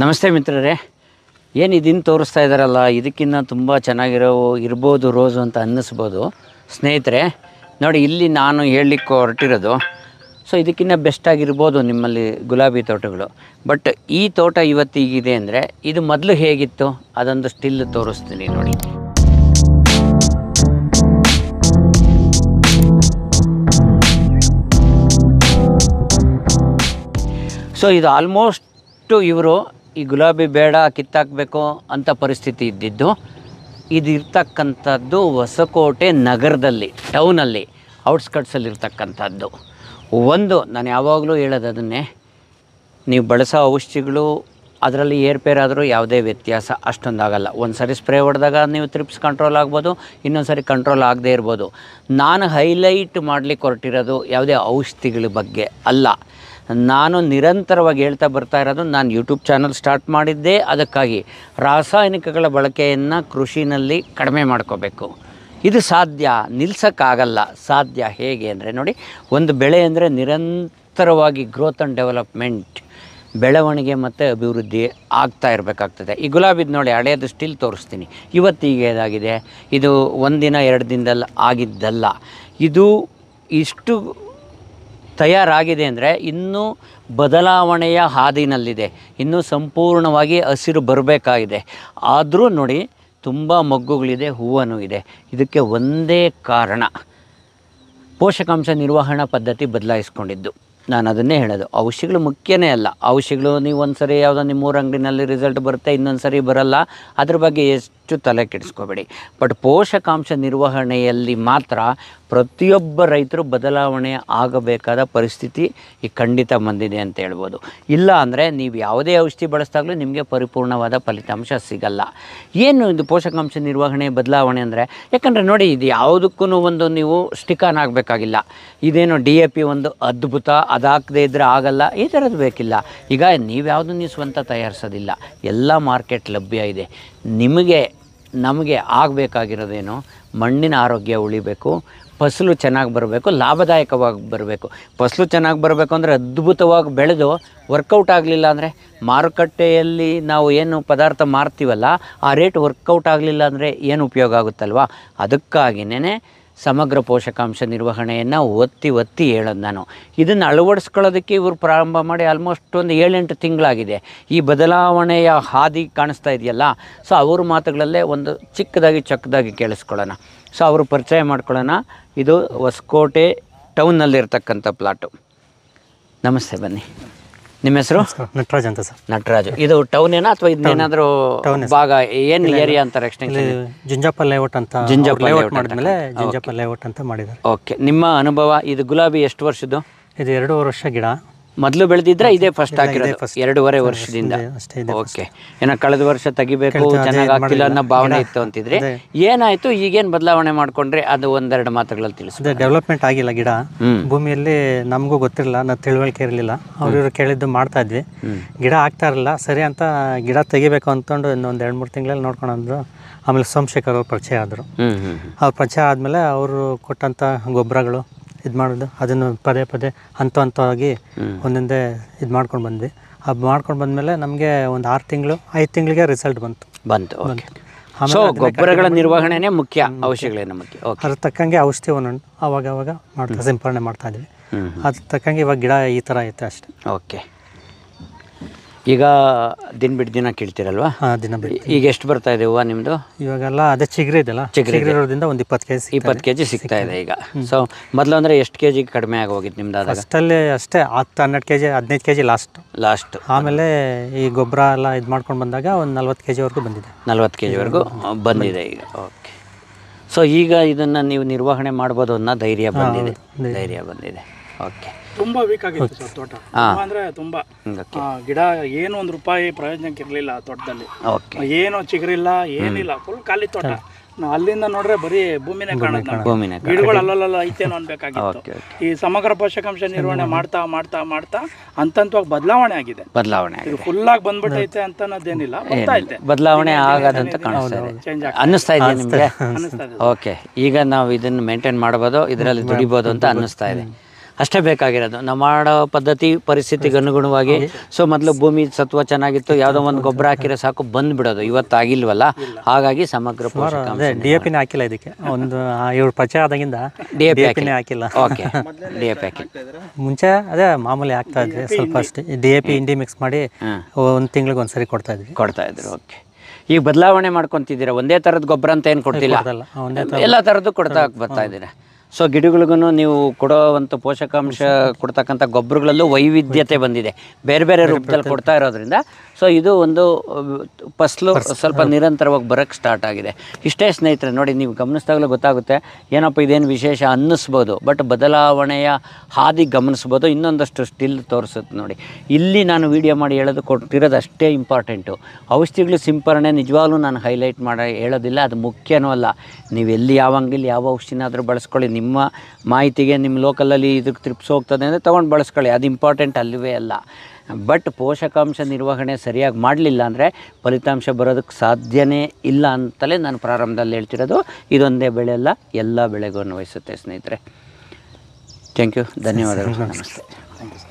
ನಮಸ್ತೆ ಮಿತ್ರರೇ ಏನು ಇದನ್ನು ತೋರಿಸ್ತಾ ಇದ್ದಾರಲ್ಲ ಇದಕ್ಕಿಂತ ತುಂಬ ಚೆನ್ನಾಗಿರೋ ಇರ್ಬೋದು ರೋಸು ಅಂತ ಅನ್ನಿಸ್ಬೋದು ಸ್ನೇಹಿತರೆ ನೋಡಿ ಇಲ್ಲಿ ನಾನು ಹೇಳಲಿಕ್ಕೆ ಹೊರಟಿರೋದು ಸೊ ಇದಕ್ಕಿಂತ ಬೆಸ್ಟಾಗಿರ್ಬೋದು ನಿಮ್ಮಲ್ಲಿ ಗುಲಾಬಿ ತೋಟಗಳು ಬಟ್ ಈ ತೋಟ ಇವತ್ತಿಗಿದೆ ಅಂದರೆ ಇದು ಮೊದಲು ಹೇಗಿತ್ತು ಅದೊಂದು ಸ್ಟಿಲ್ ತೋರಿಸ್ತೀನಿ ನೋಡಿ ಸೊ ಇದು ಆಲ್ಮೋಸ್ಟು ಇವರು ಈ ಗುಲಾಬಿ ಬೇಡ ಕಿತ್ತಾಕಬೇಕು ಅಂತ ಪರಿಸ್ಥಿತಿ ಇದ್ದಿದ್ದು ಇದಿರ್ತಕ್ಕಂಥದ್ದು ಹೊಸಕೋಟೆ ನಗರದಲ್ಲಿ ಟೌನಲ್ಲಿ ಔಟ್ಸ್ಕಟ್ಸಲ್ಲಿರ್ತಕ್ಕಂಥದ್ದು ಒಂದು ನಾನು ಯಾವಾಗಲೂ ಹೇಳೋದು ಅದನ್ನೇ ನೀವು ಬಳಸೋ ಔಷಧಿಗಳು ಅದರಲ್ಲಿ ಏರ್ಪೇರಾದರೂ ಯಾವುದೇ ವ್ಯತ್ಯಾಸ ಅಷ್ಟೊಂದಾಗಲ್ಲ ಒಂದು ಸರಿ ಸ್ಪ್ರೇ ಹೊಡೆದಾಗ ನೀವು ತ್ರಿಪ್ಸ್ ಕಂಟ್ರೋಲ್ ಆಗ್ಬೋದು ಇನ್ನೊಂದು ಸರಿ ಕಂಟ್ರೋಲ್ ಆಗದೇ ಇರ್ಬೋದು ನಾನು ಹೈಲೈಟ್ ಮಾಡಲಿಕ್ಕೆ ಹೊರಟಿರೋದು ಯಾವುದೇ ಔಷಧಿಗಳ ಬಗ್ಗೆ ಅಲ್ಲ ನಾನು ನಿರಂತರವಾಗಿ ಹೇಳ್ತಾ ಬರ್ತಾ ಇರೋದು ನಾನು ಯೂಟ್ಯೂಬ್ ಚಾನಲ್ ಸ್ಟಾರ್ಟ್ ಮಾಡಿದ್ದೆ ಅದಕ್ಕಾಗಿ ರಾಸಾಯನಿಕಗಳ ಬಳಕೆಯನ್ನು ಕೃಷಿನಲ್ಲಿ ಕಡಿಮೆ ಮಾಡ್ಕೋಬೇಕು ಇದು ಸಾಧ್ಯ ನಿಲ್ಸೋಕ್ಕಾಗಲ್ಲ ಸಾಧ್ಯ ಹೇಗೆ ಅಂದರೆ ನೋಡಿ ಒಂದು ಬೆಳೆ ಅಂದರೆ ನಿರಂತರವಾಗಿ ಗ್ರೋತ್ ಆ್ಯಂಡ್ ಡೆವಲಪ್ಮೆಂಟ್ ಬೆಳವಣಿಗೆ ಮತ್ತು ಅಭಿವೃದ್ಧಿ ಆಗ್ತಾ ಇರಬೇಕಾಗ್ತದೆ ಈ ಗುಲಾಬಿದು ನೋಡಿ ಹಳೆಯದು ಸ್ಟಿಲ್ ತೋರಿಸ್ತೀನಿ ಇವತ್ತಿಗೆ ಇದಾಗಿದೆ ಇದು ಒಂದಿನ ಎರಡು ದಿನದಲ್ಲಿ ಆಗಿದ್ದಲ್ಲ ಇದು ಇಷ್ಟು ತಯಾರಾಗಿದೆ ಅಂದರೆ ಇನ್ನೂ ಬದಲಾವಣೆಯ ಹಾದಿನಲ್ಲಿದೆ ಇನ್ನೂ ಸಂಪೂರ್ಣವಾಗಿ ಹಸಿರು ಬರಬೇಕಾಗಿದೆ ಆದರೂ ನೋಡಿ ತುಂಬ ಮಗ್ಗುಗಳಿದೆ ಹೂವನ್ನು ಇದೆ ಇದಕ್ಕೆ ಒಂದೇ ಕಾರಣ ಪೋಷಕಾಂಶ ನಿರ್ವಹಣಾ ಪದ್ಧತಿ ಬದಲಾಯಿಸ್ಕೊಂಡಿದ್ದು ನಾನು ಅದನ್ನೇ ಹೇಳೋದು ಔಷಧಿಗಳು ಮುಖ್ಯನೇ ಅಲ್ಲ ಔಷಧಿಗಳು ನೀವು ಒಂದು ಸರಿ ಯಾವುದೋ ನಿಮ್ಮ ಮೂರು ಅಂಗಡಿನಲ್ಲಿ ರಿಸಲ್ಟ್ ಬರುತ್ತೆ ಇನ್ನೊಂದು ಸರಿ ಬರಲ್ಲ ಅದ್ರ ಬಗ್ಗೆ ಎಷ್ಟು ಹೆಚ್ಚು ತಲೆ ಕೆಡಿಸ್ಕೋಬೇಡಿ ಬಟ್ ಪೋಷಕಾಂಶ ನಿರ್ವಹಣೆಯಲ್ಲಿ ಮಾತ್ರ ಪ್ರತಿಯೊಬ್ಬ ರೈತರು ಬದಲಾವಣೆ ಆಗಬೇಕಾದ ಪರಿಸ್ಥಿತಿ ಈ ಖಂಡಿತ ಬಂದಿದೆ ಅಂತ ಹೇಳ್ಬೋದು ಇಲ್ಲ ಅಂದರೆ ನೀವು ಯಾವುದೇ ಔಷಧಿ ಬಳಸಿದಾಗಲೂ ನಿಮಗೆ ಪರಿಪೂರ್ಣವಾದ ಫಲಿತಾಂಶ ಸಿಗಲ್ಲ ಏನು ಇದು ಪೋಷಕಾಂಶ ನಿರ್ವಹಣೆ ಬದಲಾವಣೆ ಅಂದರೆ ಯಾಕಂದರೆ ನೋಡಿ ಇದು ಯಾವುದಕ್ಕೂ ಒಂದು ನೀವು ಸ್ಟಿಕಾನ್ ಆಗಬೇಕಾಗಿಲ್ಲ ಇದೇನು ಡಿ ಎ ಪಿ ಒಂದು ಅದ್ಭುತ ಅದಾಗದೇ ಇದ್ದರೆ ಆಗಲ್ಲ ಈ ಥರದ್ದು ಬೇಕಿಲ್ಲ ಈಗ ನೀವು ಯಾವುದು ನೀವು ಸ್ವಂತ ತಯಾರಿಸೋದಿಲ್ಲ ಎಲ್ಲ ಮಾರ್ಕೆಟ್ ಲಭ್ಯ ಇದೆ ನಿಮಗೆ ನಮಗೆ ಆಗಬೇಕಾಗಿರೋದೇನು ಮಣ್ಣಿನ ಆರೋಗ್ಯ ಉಳಿಬೇಕು ಫಸಲು ಚೆನ್ನಾಗಿ ಬರಬೇಕು ಲಾಭದಾಯಕವಾಗಿ ಬರಬೇಕು ಫಸಲು ಚೆನ್ನಾಗಿ ಬರಬೇಕು ಅಂದರೆ ಅದ್ಭುತವಾಗಿ ಬೆಳೆದು ವರ್ಕೌಟ್ ಆಗಲಿಲ್ಲ ಅಂದರೆ ಮಾರುಕಟ್ಟೆಯಲ್ಲಿ ನಾವು ಏನು ಪದಾರ್ಥ ಮಾರ್ತೀವಲ್ಲ ಆ ರೇಟ್ ವರ್ಕೌಟ್ ಆಗಲಿಲ್ಲ ಅಂದರೆ ಏನು ಉಪಯೋಗ ಆಗುತ್ತಲ್ವ ಅದಕ್ಕಾಗಿಯೇ ಸಮಗ್ರ ಪೋಷಕಾಂಶ ನಿರ್ವಹಣೆಯನ್ನು ಒತ್ತಿ ಒತ್ತಿ ಹೇಳೋದು ನಾನು ಇದನ್ನು ಅಳವಡಿಸ್ಕೊಳ್ಳೋದಕ್ಕೆ ಇವರು ಪ್ರಾರಂಭ ಮಾಡಿ ಆಲ್ಮೋಸ್ಟ್ ಒಂದು ಏಳೆಂಟು ತಿಂಗಳಾಗಿದೆ ಈ ಬದಲಾವಣೆಯ ಹಾದಿ ಕಾಣಿಸ್ತಾ ಇದೆಯಲ್ಲ ಸೊ ಅವ್ರ ಮಾತುಗಳಲ್ಲೇ ಒಂದು ಚಿಕ್ಕದಾಗಿ ಚಕ್ಕದಾಗಿ ಕೇಳಿಸ್ಕೊಳ್ಳೋಣ ಸೊ ಅವರು ಪರಿಚಯ ಮಾಡ್ಕೊಳ್ಳೋಣ ಇದು ಹೊಸಕೋಟೆ ಟೌನ್ನಲ್ಲಿರ್ತಕ್ಕಂಥ ಪ್ಲಾಟು ನಮಸ್ತೆ ಬನ್ನಿ ನಿಮ್ಮ ಹೆಸರು ನಟರಾಜ್ ಅಂತ ಸರ್ ನಟರಾಜು ಇದು ಟೌನ್ ಏನಾ ಅಥವಾ ಟೌನ್ ಭಾಗ ಏನ್ ಏರಿಯಾ ಅಂತಾರೆ ಎಕ್ಸ್ಟೆನ್ಷನ್ ಜುಂಜಾಪ ಲೇಔಟ್ ಅಂತ ಜುಂಜಾಪ ಲೇಔಟ್ ಮಾಡಿದ್ಮೇಲೆ ಜುಂಜಾಪ ಲೇಔಟ್ ಅಂತ ಮಾಡಿದ್ದಾರೆ ಓಕೆ ನಿಮ್ಮ ಅನುಭವ ಇದು ಗುಲಾಬಿ ಎಷ್ಟು ವರ್ಷದ್ದು ಇದು ಎರಡೂವರೆ ವರ್ಷ ಗಿಡ ಮೊದಲು ಬೆಳೆದಿದ್ರೆ ಇದೇ ಫಸ್ಟ್ ಆಗಿರೋದು ಎರಡೂವರೆ ವರ್ಷದಿಂದ ಓಕೆ ಏನೋ ಕಳೆದ ವರ್ಷ ತೆಗಿಬೇಕು ಚೆನ್ನಾಗಿ ಆಗ್ತಿಲ್ಲ ಅನ್ನೋ ಭಾವನೆ ಇತ್ತು ಅಂತಿದ್ರೆ ಏನಾಯ್ತು ಈಗೇನ್ ಬದಲಾವಣೆ ಮಾಡ್ಕೊಂಡ್ರೆ ಅದು ಒಂದೆರಡು ಮಾತುಗಳಲ್ಲಿ ತಿಳಿಸಿ ಡೆವಲಪ್ಮೆಂಟ್ ಆಗಿಲ್ಲ ಗಿಡ ಭೂಮಿಯಲ್ಲಿ ನಮಗೂ ಗೊತ್ತಿರಲಿಲ್ಲ ನಾವು ತಿಳುವಳಿಕೆ ಇರಲಿಲ್ಲ ಅವ್ರಿವ್ರು ಕೇಳಿದ್ದು ಮಾಡ್ತಾ ಇದ್ವಿ ಗಿಡ ಆಗ್ತಾ ಇರಲಿಲ್ಲ ಸರಿ ಅಂತ ಗಿಡ ತೆಗಿಬೇಕು ಅಂತಂದು ಇನ್ನೊಂದು ಎರಡು ಮೂರು ತಿಂಗಳಲ್ಲಿ ನೋಡ್ಕೊಂಡ್ರು ಆಮೇಲೆ ಸೋಮಶೇಖರ್ ಅವ್ರು ಪರಿಚಯ ಆದರು ಅವ್ರು ಪರಿಚಯ ಆದಮೇಲೆ ಅವರು ಕೊಟ್ಟಂಥ ಗೊಬ್ಬರಗಳು ಇದು ಮಾಡೋದು ಅದನ್ನು ಪದೇ ಪದೇ ಹಂತ ಹಂತವಾಗಿ ಒಂದೊಂದೇ ಇದು ಮಾಡ್ಕೊಂಡು ಬಂದ್ವಿ ಅದು ಮಾಡ್ಕೊಂಡು ಬಂದಮೇಲೆ ನಮಗೆ ಒಂದು ಆರು ತಿಂಗಳು ಐದು ತಿಂಗಳಿಗೆ ರಿಸಲ್ಟ್ ಬಂತು ಬಂತು ಸೊ ಗೊಬ್ಬರಗಳ ನಿರ್ವಹಣೆನೇ ಮುಖ್ಯ ಔಷಧಿಗಳೇ ನಮಗೆ ಅದ್ರ ತಕ್ಕಂಗೆ ಔಷಧಿ ಒಂದೊಂದು ಅವಾಗ ಅವಾಗ ಮಾಡ್ತಾ ಸಿಂಪರಣೆ ಮಾಡ್ತಾ ಇದ್ವಿ ಅದ್ರ ತಕ್ಕಂಗೆ ಇವಾಗ ಗಿಡ ಈ ಥರ ಐತೆ ಅಷ್ಟೇ ಓಕೆ ಈಗ ದಿನ ಬಿಟ್ಟು ದಿನ ಕೀಳ್ತೀರಲ್ವಾ ದಿನ ಬಿಟ್ಟು ಈಗ ಎಷ್ಟು ಬರ್ತಾ ಇದೆ ಹೂವು ನಿಮ್ದು ಇವಾಗೆಲ್ಲ ಅದೇ ಚಿಗ್ರೆ ಇದೆಲ್ಲ ಚಿಗ್ರೆ ಒಂದು ಇಪ್ಪತ್ತು ಕೆ ಜಿ ಇಪ್ಪತ್ತು ಕೆ ಜಿ ಸಿಗ್ತಾ ಇದೆ ಈಗ ಸೊ ಮೊದಲು ಅಂದರೆ ಎಷ್ಟು ಕೆ ಜಿ ಕಡಿಮೆ ಆಗೋಗಿತ್ತು ನಿಮ್ದು ಅದು ಅಷ್ಟೇ ಹತ್ತು ಹನ್ನೆರಡು ಕೆ ಜಿ ಹದಿನೈದು ಕೆ ಜಿ ಲಾಸ್ಟ್ ಲಾಸ್ಟ್ ಆಮೇಲೆ ಈ ಗೊಬ್ಬರ ಎಲ್ಲ ಇದು ಮಾಡ್ಕೊಂಡು ಬಂದಾಗ ಒಂದು ನಲ್ವತ್ತು ಕೆ ಜಿವರೆಗೂ ಬಂದಿದೆ ನಲ್ವತ್ತು ಕೆ ಜಿವರೆಗೂ ಬಂದಿದೆ ಈಗ ಓಕೆ ಸೊ ಈಗ ಇದನ್ನು ನೀವು ನಿರ್ವಹಣೆ ಮಾಡ್ಬೋದು ಅನ್ನೋ ಧೈರ್ಯ ಬಂದಿದೆ ಧೈರ್ಯ ಬಂದಿದೆ ತುಂಬಾ ವೀಕ್ ಆಗಿತ್ತು ಸರ್ ತೋಟ ಅಂದ್ರೆ ತುಂಬಾ ಗಿಡ ಏನು ಒಂದ್ ರೂಪಾಯಿ ಪ್ರಯೋಜನಕ್ಕೆ ಇರಲಿಲ್ಲ ತೋಟದಲ್ಲಿ ಏನು ಚಿಗುರಿಲ್ಲ ಏನಿಲ್ಲ ಫುಲ್ ಖಾಲಿ ತೋಟ ಅಲ್ಲಿಂದ ನೋಡ್ರೆ ಬರೀ ಭೂಮಿನೇ ಭೂಮಿನೇ ಗಿಡಗಳು ಅಲ್ಲಲ್ಲ ಐತೇನೋ ಅನ್ಬೇಕಾಗಿತ್ತು ಈ ಸಮಗ್ರ ಪೋಷಕಾಂಶ ನಿರ್ವಹಣೆ ಮಾಡ್ತಾ ಮಾಡ್ತಾ ಮಾಡ್ತಾ ಅಂತಂತವಾಗ ಬದಲಾವಣೆ ಆಗಿದೆ ಬದಲಾವಣೆ ಫುಲ್ ಆಗಿ ಬಂದ್ಬಿಟ್ಟೈತೆ ಅಂತ ಅನ್ನೋದೇನಿಲ್ಲ ಬದಲಾವಣೆ ಆಗದಂತ ಕಾಣಿಸ್ತಾ ಅನ್ನಿಸ್ತಾ ಇದೆ ನಿಮಗೆ ಓಕೆ ಈಗ ನಾವು ಇದನ್ನ ಮೇಂಟೈನ್ ಮಾಡಬಹುದು ಇದರಲ್ಲಿ ದುಡಿಬಹುದು ಅಂತ ಅನ್ನಿಸ್ತಾ ಇದೆ ಅಷ್ಟೇ ಬೇಕಾಗಿರೋದು ನಾವು ಮಾಡೋ ಪದ್ಧತಿ ಪರಿಸ್ಥಿತಿಗೆ ಅನುಗುಣವಾಗಿ ಸೊ ಮೊದಲು ಭೂಮಿ ಸತ್ವ ಚೆನ್ನಾಗಿತ್ತು ಯಾವುದೋ ಒಂದು ಗೊಬ್ಬರ ಹಾಕಿರೋ ಸಾಕು ಬಂದ್ಬಿಡೋದು ಇವತ್ತು ಆಗಿಲ್ವಲ್ಲ ಹಾಗಾಗಿ ಸಮಗ್ರ ಡಿ ಎ ಪಿನೇ ಹಾಕಿಲ್ಲ ಇದಕ್ಕೆ ಒಂದು ಏಳು ಪಚೆ ಆದಾಗಿಂದ ಡಿ ಎ ಪಿನೇ ಹಾಕಿಲ್ಲ ಓಕೆ ಡಿ ಎ ಪಿ ಮುಂಚೆ ಅದೇ ಮಾಮೂಲಿ ಆಗ್ತಾ ಇದ್ರೆ ಸ್ವಲ್ಪ ಅಷ್ಟೇ ಡಿ ಎ ಪಿ ಇಂಡಿ ಮಿಕ್ಸ್ ಮಾಡಿ ಒಂದು ತಿಂಗಳಿಗೆ ಒಂದ್ಸರಿ ಕೊಡ್ತಾ ಇದ್ವಿ ಕೊಡ್ತಾ ಇದ್ರು ಓಕೆ ಈಗ ಬದಲಾವಣೆ ಮಾಡ್ಕೊತಿದ್ದೀರಾ ಒಂದೇ ತರದ ಗೊಬ್ಬರ ಅಂತ ಏನು ಕೊಡ್ತಿಲ್ಲ ಎಲ್ಲ ತರದ್ದು ಕೊಡ್ತಾ ಬರ್ತಾ ಇದ್ದೀರಾ ಸೊ ಗಿಡಗಳಿಗೂ ನೀವು ಕೊಡೋವಂಥ ಪೋಷಕಾಂಶ ಕೊಡ್ತಕ್ಕಂಥ ಗೊಬ್ಬರಗಳಲ್ಲೂ ವೈವಿಧ್ಯತೆ ಬಂದಿದೆ ಬೇರೆ ಬೇರೆ ರೂಪದಲ್ಲಿ ಕೊಡ್ತಾ ಇರೋದ್ರಿಂದ ಸೊ ಇದು ಒಂದು ಫಸ್ಲು ಸ್ವಲ್ಪ ನಿರಂತರವಾಗಿ ಬರೋಕ್ಕೆ ಸ್ಟಾರ್ಟ್ ಆಗಿದೆ ಇಷ್ಟೇ ಸ್ನೇಹಿತರೆ ನೋಡಿ ನೀವು ಗಮನಿಸ್ದಾಗಲೂ ಗೊತ್ತಾಗುತ್ತೆ ಏನಪ್ಪ ಇದೇನು ವಿಶೇಷ ಅನ್ನಿಸ್ಬೋದು ಬಟ್ ಬದಲಾವಣೆಯ ಹಾದಿ ಗಮನಿಸ್ಬೋದು ಇನ್ನೊಂದಷ್ಟು ಸ್ಟಿಲ್ ತೋರಿಸುತ್ತೆ ನೋಡಿ ಇಲ್ಲಿ ನಾನು ವೀಡಿಯೋ ಮಾಡಿ ಹೇಳೋದು ಕೊಟ್ಟಿರೋದು ಅಷ್ಟೇ ಇಂಪಾರ್ಟೆಂಟು ಔಷಧಿಗಳು ಸಿಂಪರಣೆ ನಿಜವಾಗ್ಲೂ ನಾನು ಹೈಲೈಟ್ ಮಾಡಿ ಹೇಳೋದಿಲ್ಲ ಅದು ಮುಖ್ಯನೂ ಅಲ್ಲ ನೀವು ಎಲ್ಲಿ ಯಾವ ಅಂಗಿಲ್ಲಿ ಯಾವ ಔಷಧಿನಾದರೂ ಬಳಸ್ಕೊಳ್ಳಿ ನಿಮ್ಮ ಮಾಹಿತಿಗೆ ನಿಮ್ಮ ಲೋಕಲಲ್ಲಿ ಇದಕ್ಕೆ ತ್ರಿಪ್ಸ್ ಹೋಗ್ತದೆ ಅಂದರೆ ತೊಗೊಂಡು ಬಳಸ್ಕೊಳ್ಳಿ ಅದು ಇಂಪಾರ್ಟೆಂಟ್ ಅಲ್ಲವೇ ಅಲ್ಲ ಬಟ್ ಪೋಷಕಾಂಶ ನಿರ್ವಹಣೆ ಸರಿಯಾಗಿ ಮಾಡಲಿಲ್ಲ ಅಂದರೆ ಫಲಿತಾಂಶ ಬರೋದಕ್ಕೆ ಸಾಧ್ಯವೇ ಇಲ್ಲ ಅಂತಲೇ ನಾನು ಪ್ರಾರಂಭದಲ್ಲಿ ಹೇಳ್ತಿರೋದು ಇದೊಂದೇ ಬೆಳೆ ಅಲ್ಲ ಎಲ್ಲ ಬೆಳೆಗೂ ಅನ್ವಯಿಸುತ್ತೆ ಸ್ನೇಹಿತರೆ ಥ್ಯಾಂಕ್ ಯು ಧನ್ಯವಾದಗಳು ನಮಸ್ತೆ ಥ್ಯಾಂಕ್ ಯು